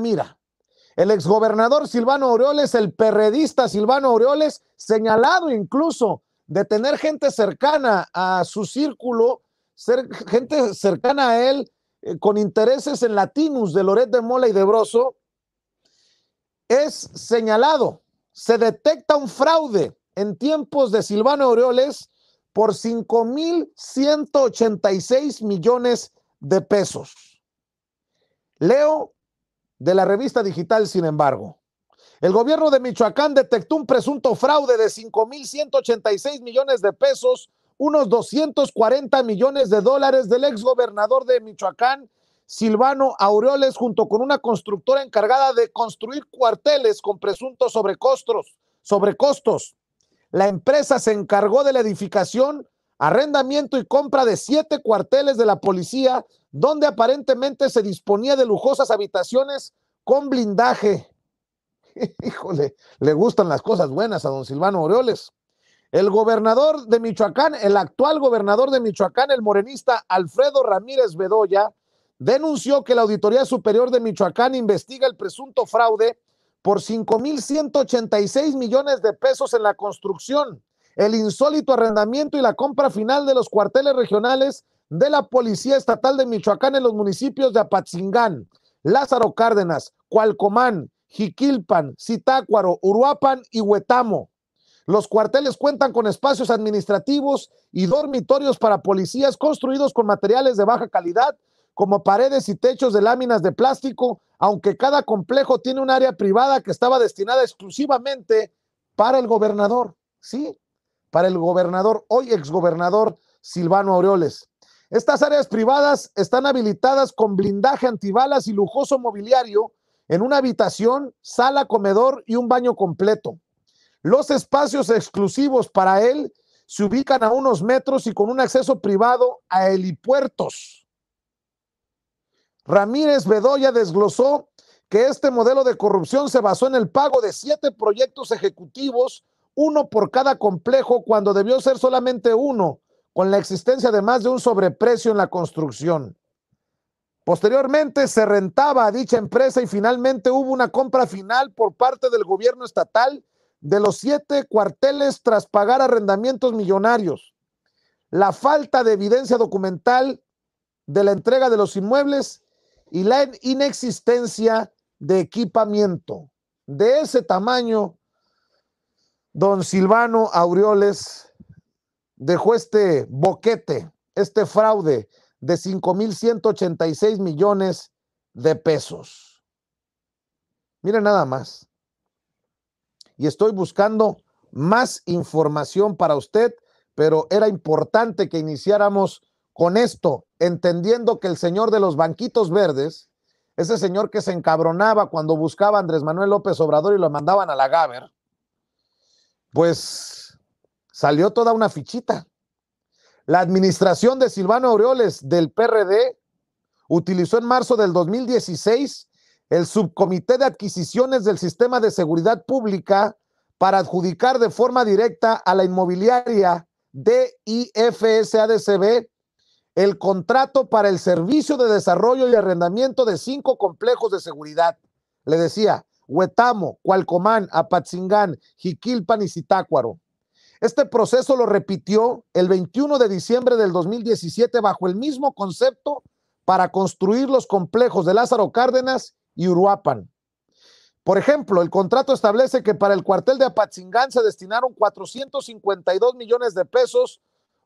mira. El exgobernador Silvano Aureoles, el perredista Silvano Aureoles, señalado incluso de tener gente cercana a su círculo, ser, gente cercana a él, eh, con intereses en latinos de Loret de Mola y de Broso, es señalado. Se detecta un fraude en tiempos de Silvano Aureoles por mil seis millones de pesos. Leo de la revista digital, sin embargo. El gobierno de Michoacán detectó un presunto fraude de 5.186 millones de pesos, unos 240 millones de dólares del ex gobernador de Michoacán, Silvano Aureoles, junto con una constructora encargada de construir cuarteles con presuntos sobrecostos. sobrecostos. La empresa se encargó de la edificación arrendamiento y compra de siete cuarteles de la policía, donde aparentemente se disponía de lujosas habitaciones con blindaje. Híjole, le gustan las cosas buenas a don Silvano Orioles. El gobernador de Michoacán, el actual gobernador de Michoacán, el morenista Alfredo Ramírez Bedoya, denunció que la Auditoría Superior de Michoacán investiga el presunto fraude por 5.186 millones de pesos en la construcción el insólito arrendamiento y la compra final de los cuarteles regionales de la Policía Estatal de Michoacán en los municipios de Apatzingán, Lázaro Cárdenas, Cualcomán, Jiquilpan, Zitácuaro, Uruapan y Huetamo. Los cuarteles cuentan con espacios administrativos y dormitorios para policías construidos con materiales de baja calidad, como paredes y techos de láminas de plástico, aunque cada complejo tiene un área privada que estaba destinada exclusivamente para el gobernador. Sí, para el gobernador, hoy exgobernador Silvano Aureoles. Estas áreas privadas están habilitadas con blindaje antibalas y lujoso mobiliario en una habitación, sala, comedor y un baño completo. Los espacios exclusivos para él se ubican a unos metros y con un acceso privado a helipuertos. Ramírez Bedoya desglosó que este modelo de corrupción se basó en el pago de siete proyectos ejecutivos uno por cada complejo cuando debió ser solamente uno, con la existencia de más de un sobreprecio en la construcción. Posteriormente se rentaba a dicha empresa y finalmente hubo una compra final por parte del gobierno estatal de los siete cuarteles tras pagar arrendamientos millonarios. La falta de evidencia documental de la entrega de los inmuebles y la inexistencia de equipamiento. De ese tamaño Don Silvano Aureoles dejó este boquete, este fraude de 5.186 millones de pesos. Mira nada más. Y estoy buscando más información para usted, pero era importante que iniciáramos con esto, entendiendo que el señor de los banquitos verdes, ese señor que se encabronaba cuando buscaba a Andrés Manuel López Obrador y lo mandaban a la Gaber, pues salió toda una fichita. La administración de Silvano Aureoles del PRD utilizó en marzo del 2016 el subcomité de adquisiciones del sistema de seguridad pública para adjudicar de forma directa a la inmobiliaria DIFSADCB el contrato para el servicio de desarrollo y arrendamiento de cinco complejos de seguridad. Le decía, Huetamo, Cualcomán, Apatzingán, Jiquilpan y Citácuaro. Este proceso lo repitió el 21 de diciembre del 2017 bajo el mismo concepto para construir los complejos de Lázaro Cárdenas y Uruapan. Por ejemplo, el contrato establece que para el cuartel de Apatzingán se destinaron 452 millones de pesos,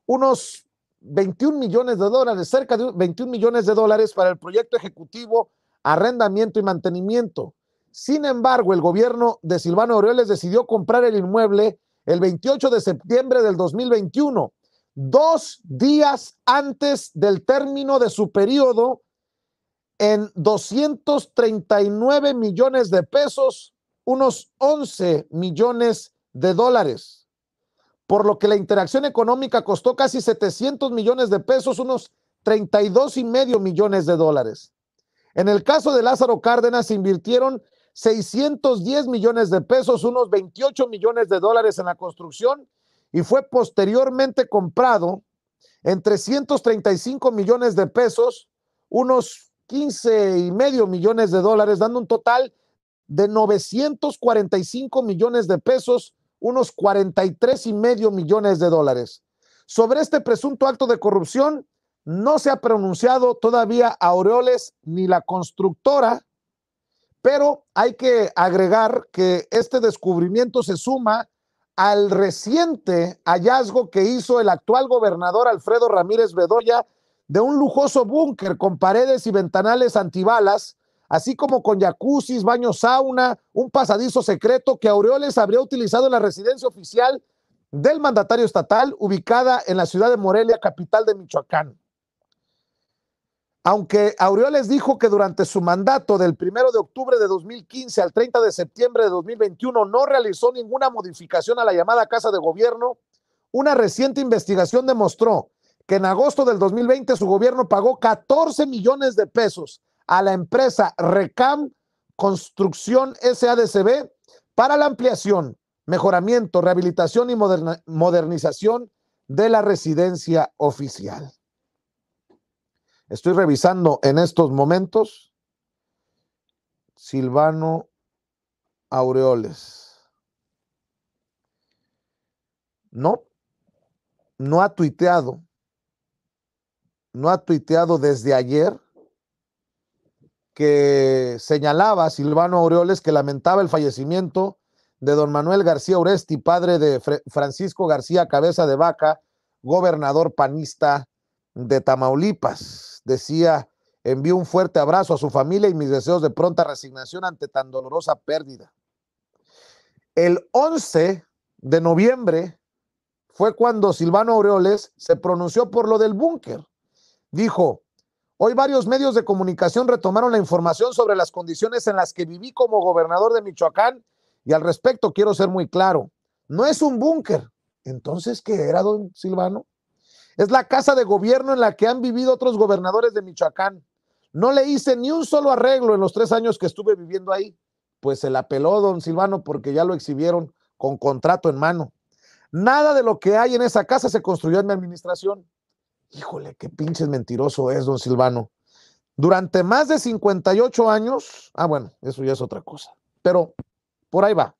unos 21 millones de dólares, cerca de 21 millones de dólares para el proyecto ejecutivo, arrendamiento y mantenimiento. Sin embargo, el gobierno de Silvano Aureoles decidió comprar el inmueble el 28 de septiembre del 2021, dos días antes del término de su periodo, en 239 millones de pesos, unos 11 millones de dólares. Por lo que la interacción económica costó casi 700 millones de pesos, unos 32 y medio millones de dólares. En el caso de Lázaro Cárdenas, se invirtieron 610 millones de pesos, unos 28 millones de dólares en la construcción y fue posteriormente comprado en 335 millones de pesos, unos 15 y medio millones de dólares, dando un total de 945 millones de pesos, unos 43 y medio millones de dólares. Sobre este presunto acto de corrupción, no se ha pronunciado todavía Aureoles ni la constructora, pero hay que agregar que este descubrimiento se suma al reciente hallazgo que hizo el actual gobernador Alfredo Ramírez Bedoya de un lujoso búnker con paredes y ventanales antibalas, así como con jacuzzi, baño sauna, un pasadizo secreto que Aureoles habría utilizado en la residencia oficial del mandatario estatal ubicada en la ciudad de Morelia, capital de Michoacán. Aunque Aureoles dijo que durante su mandato del 1 de octubre de 2015 al 30 de septiembre de 2021 no realizó ninguna modificación a la llamada Casa de Gobierno, una reciente investigación demostró que en agosto del 2020 su gobierno pagó 14 millones de pesos a la empresa Recam Construcción SADCB para la ampliación, mejoramiento, rehabilitación y modernización de la residencia oficial. Estoy revisando en estos momentos Silvano Aureoles. No, no ha tuiteado. No ha tuiteado desde ayer que señalaba Silvano Aureoles que lamentaba el fallecimiento de don Manuel García Oresti, padre de Francisco García Cabeza de Vaca, gobernador panista de Tamaulipas decía, envío un fuerte abrazo a su familia y mis deseos de pronta resignación ante tan dolorosa pérdida. El 11 de noviembre fue cuando Silvano Aureoles se pronunció por lo del búnker. Dijo, hoy varios medios de comunicación retomaron la información sobre las condiciones en las que viví como gobernador de Michoacán y al respecto quiero ser muy claro, no es un búnker. Entonces, ¿qué era, don Silvano? Es la casa de gobierno en la que han vivido otros gobernadores de Michoacán. No le hice ni un solo arreglo en los tres años que estuve viviendo ahí. Pues se la peló don Silvano porque ya lo exhibieron con contrato en mano. Nada de lo que hay en esa casa se construyó en mi administración. Híjole, qué pinches mentiroso es don Silvano. Durante más de 58 años, ah bueno, eso ya es otra cosa, pero por ahí va.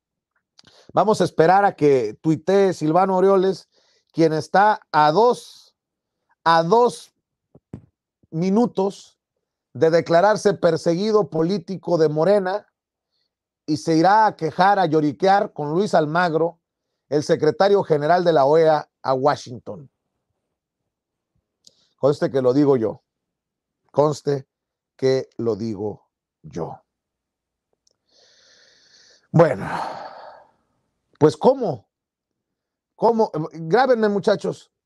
Vamos a esperar a que tuitee Silvano Orioles, quien está a dos a dos minutos de declararse perseguido político de Morena y se irá a quejar, a lloriquear con Luis Almagro, el secretario general de la OEA, a Washington. Conste que lo digo yo. Conste que lo digo yo. Bueno, pues cómo, cómo, grábenme muchachos,